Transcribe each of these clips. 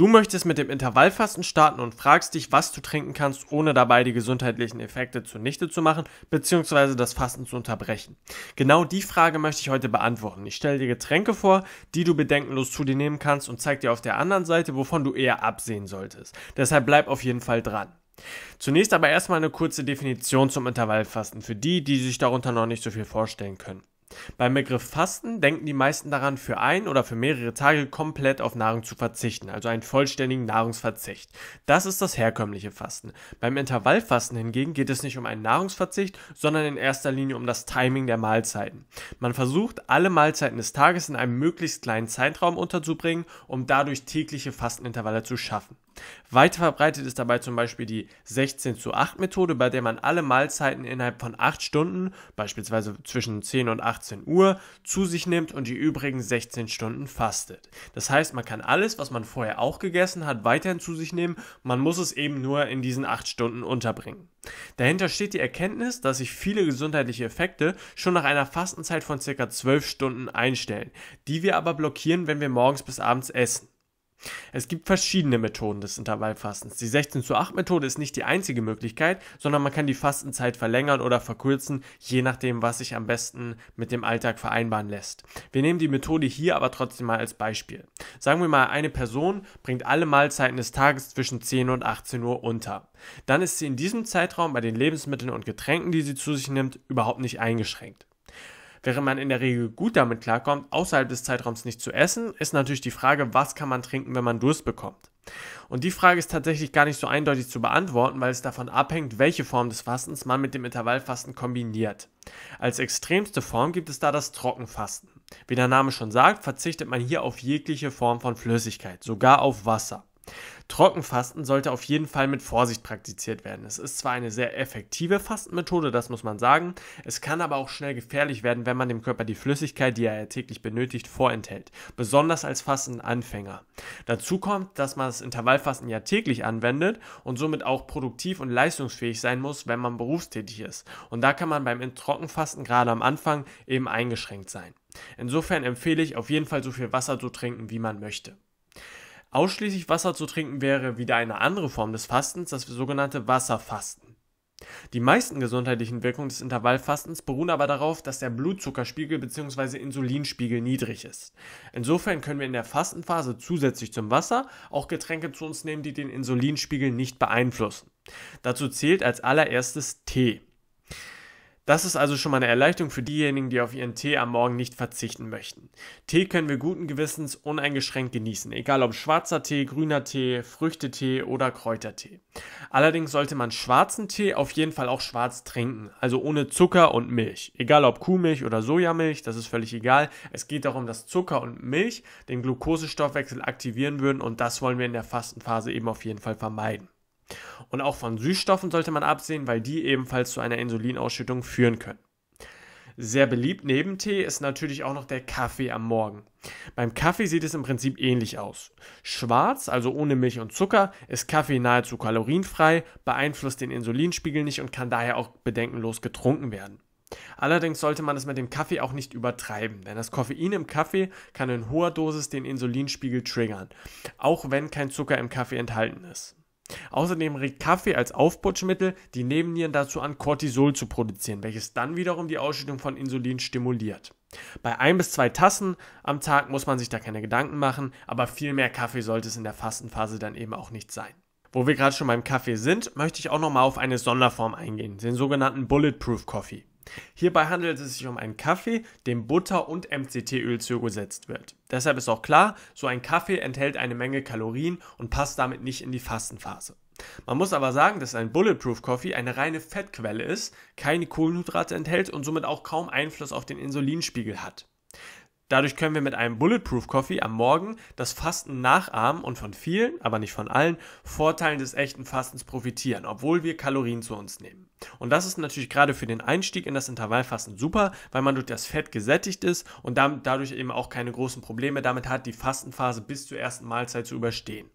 Du möchtest mit dem Intervallfasten starten und fragst dich, was du trinken kannst, ohne dabei die gesundheitlichen Effekte zunichte zu machen bzw. das Fasten zu unterbrechen. Genau die Frage möchte ich heute beantworten. Ich stelle dir Getränke vor, die du bedenkenlos zu dir nehmen kannst und zeige dir auf der anderen Seite, wovon du eher absehen solltest. Deshalb bleib auf jeden Fall dran. Zunächst aber erstmal eine kurze Definition zum Intervallfasten für die, die sich darunter noch nicht so viel vorstellen können. Beim Begriff Fasten denken die meisten daran, für ein oder für mehrere Tage komplett auf Nahrung zu verzichten, also einen vollständigen Nahrungsverzicht. Das ist das herkömmliche Fasten. Beim Intervallfasten hingegen geht es nicht um einen Nahrungsverzicht, sondern in erster Linie um das Timing der Mahlzeiten. Man versucht, alle Mahlzeiten des Tages in einem möglichst kleinen Zeitraum unterzubringen, um dadurch tägliche Fastenintervalle zu schaffen. Weit verbreitet ist dabei zum Beispiel die 16 zu 8 Methode, bei der man alle Mahlzeiten innerhalb von 8 Stunden, beispielsweise zwischen 10 und 18 Uhr, zu sich nimmt und die übrigen 16 Stunden fastet. Das heißt, man kann alles, was man vorher auch gegessen hat, weiterhin zu sich nehmen, man muss es eben nur in diesen 8 Stunden unterbringen. Dahinter steht die Erkenntnis, dass sich viele gesundheitliche Effekte schon nach einer Fastenzeit von circa 12 Stunden einstellen, die wir aber blockieren, wenn wir morgens bis abends essen. Es gibt verschiedene Methoden des Intervallfastens. Die 16 zu 8 Methode ist nicht die einzige Möglichkeit, sondern man kann die Fastenzeit verlängern oder verkürzen, je nachdem, was sich am besten mit dem Alltag vereinbaren lässt. Wir nehmen die Methode hier aber trotzdem mal als Beispiel. Sagen wir mal, eine Person bringt alle Mahlzeiten des Tages zwischen 10 und 18 Uhr unter. Dann ist sie in diesem Zeitraum bei den Lebensmitteln und Getränken, die sie zu sich nimmt, überhaupt nicht eingeschränkt. Während man in der Regel gut damit klarkommt, außerhalb des Zeitraums nicht zu essen, ist natürlich die Frage, was kann man trinken, wenn man Durst bekommt. Und die Frage ist tatsächlich gar nicht so eindeutig zu beantworten, weil es davon abhängt, welche Form des Fastens man mit dem Intervallfasten kombiniert. Als extremste Form gibt es da das Trockenfasten. Wie der Name schon sagt, verzichtet man hier auf jegliche Form von Flüssigkeit, sogar auf Wasser. Trockenfasten sollte auf jeden Fall mit Vorsicht praktiziert werden. Es ist zwar eine sehr effektive Fastenmethode, das muss man sagen, es kann aber auch schnell gefährlich werden, wenn man dem Körper die Flüssigkeit, die er täglich benötigt, vorenthält, besonders als Fastenanfänger. Dazu kommt, dass man das Intervallfasten ja täglich anwendet und somit auch produktiv und leistungsfähig sein muss, wenn man berufstätig ist. Und da kann man beim Trockenfasten gerade am Anfang eben eingeschränkt sein. Insofern empfehle ich auf jeden Fall so viel Wasser zu trinken, wie man möchte. Ausschließlich Wasser zu trinken wäre wieder eine andere Form des Fastens, das sogenannte Wasserfasten. Die meisten gesundheitlichen Wirkungen des Intervallfastens beruhen aber darauf, dass der Blutzuckerspiegel bzw. Insulinspiegel niedrig ist. Insofern können wir in der Fastenphase zusätzlich zum Wasser auch Getränke zu uns nehmen, die den Insulinspiegel nicht beeinflussen. Dazu zählt als allererstes Tee. Das ist also schon mal eine Erleichterung für diejenigen, die auf ihren Tee am Morgen nicht verzichten möchten. Tee können wir guten Gewissens uneingeschränkt genießen, egal ob schwarzer Tee, grüner Tee, Früchtetee oder Kräutertee. Allerdings sollte man schwarzen Tee auf jeden Fall auch schwarz trinken, also ohne Zucker und Milch. Egal ob Kuhmilch oder Sojamilch, das ist völlig egal. Es geht darum, dass Zucker und Milch den Glukosestoffwechsel aktivieren würden und das wollen wir in der Fastenphase eben auf jeden Fall vermeiden. Und auch von Süßstoffen sollte man absehen, weil die ebenfalls zu einer Insulinausschüttung führen können. Sehr beliebt neben Tee ist natürlich auch noch der Kaffee am Morgen. Beim Kaffee sieht es im Prinzip ähnlich aus. Schwarz, also ohne Milch und Zucker, ist Kaffee nahezu kalorienfrei, beeinflusst den Insulinspiegel nicht und kann daher auch bedenkenlos getrunken werden. Allerdings sollte man es mit dem Kaffee auch nicht übertreiben, denn das Koffein im Kaffee kann in hoher Dosis den Insulinspiegel triggern, auch wenn kein Zucker im Kaffee enthalten ist. Außerdem regt Kaffee als Aufputschmittel die Nebennieren dazu an, Cortisol zu produzieren, welches dann wiederum die Ausschüttung von Insulin stimuliert. Bei ein bis zwei Tassen am Tag muss man sich da keine Gedanken machen, aber viel mehr Kaffee sollte es in der Fastenphase dann eben auch nicht sein. Wo wir gerade schon beim Kaffee sind, möchte ich auch nochmal auf eine Sonderform eingehen, den sogenannten Bulletproof Coffee. Hierbei handelt es sich um einen Kaffee, dem Butter- und MCT-Öl zugesetzt wird. Deshalb ist auch klar, so ein Kaffee enthält eine Menge Kalorien und passt damit nicht in die Fastenphase. Man muss aber sagen, dass ein Bulletproof Coffee eine reine Fettquelle ist, keine Kohlenhydrate enthält und somit auch kaum Einfluss auf den Insulinspiegel hat. Dadurch können wir mit einem Bulletproof Coffee am Morgen das Fasten nachahmen und von vielen, aber nicht von allen, Vorteilen des echten Fastens profitieren, obwohl wir Kalorien zu uns nehmen. Und das ist natürlich gerade für den Einstieg in das Intervallfasten super, weil man durch das Fett gesättigt ist und damit, dadurch eben auch keine großen Probleme damit hat, die Fastenphase bis zur ersten Mahlzeit zu überstehen.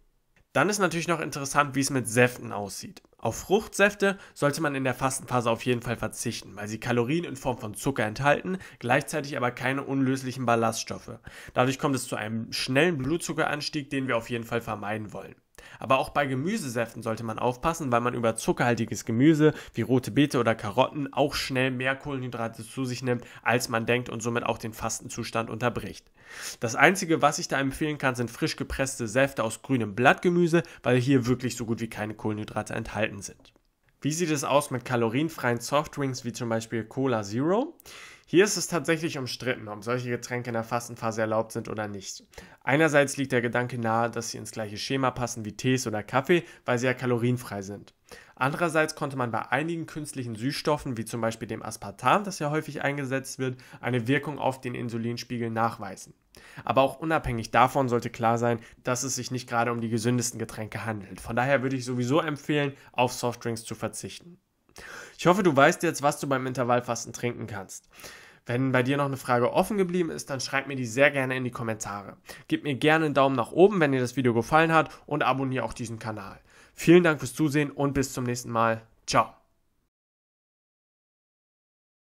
Dann ist natürlich noch interessant, wie es mit Säften aussieht. Auf Fruchtsäfte sollte man in der Fastenphase auf jeden Fall verzichten, weil sie Kalorien in Form von Zucker enthalten, gleichzeitig aber keine unlöslichen Ballaststoffe. Dadurch kommt es zu einem schnellen Blutzuckeranstieg, den wir auf jeden Fall vermeiden wollen. Aber auch bei Gemüsesäften sollte man aufpassen, weil man über zuckerhaltiges Gemüse wie rote Beete oder Karotten auch schnell mehr Kohlenhydrate zu sich nimmt, als man denkt und somit auch den Fastenzustand unterbricht. Das einzige, was ich da empfehlen kann, sind frisch gepresste Säfte aus grünem Blattgemüse, weil hier wirklich so gut wie keine Kohlenhydrate enthalten sind. Wie sieht es aus mit kalorienfreien Softdrinks wie zum Beispiel Cola Zero? Hier ist es tatsächlich umstritten, ob solche Getränke in der Fastenphase erlaubt sind oder nicht. Einerseits liegt der Gedanke nahe, dass sie ins gleiche Schema passen wie Tees oder Kaffee, weil sie ja kalorienfrei sind. Andererseits konnte man bei einigen künstlichen Süßstoffen, wie zum Beispiel dem Aspartam, das ja häufig eingesetzt wird, eine Wirkung auf den Insulinspiegel nachweisen. Aber auch unabhängig davon sollte klar sein, dass es sich nicht gerade um die gesündesten Getränke handelt. Von daher würde ich sowieso empfehlen, auf Softdrinks zu verzichten. Ich hoffe, du weißt jetzt, was du beim Intervallfasten trinken kannst. Wenn bei dir noch eine Frage offen geblieben ist, dann schreib mir die sehr gerne in die Kommentare. Gib mir gerne einen Daumen nach oben, wenn dir das Video gefallen hat und abonniere auch diesen Kanal. Vielen Dank fürs Zusehen und bis zum nächsten Mal. Ciao.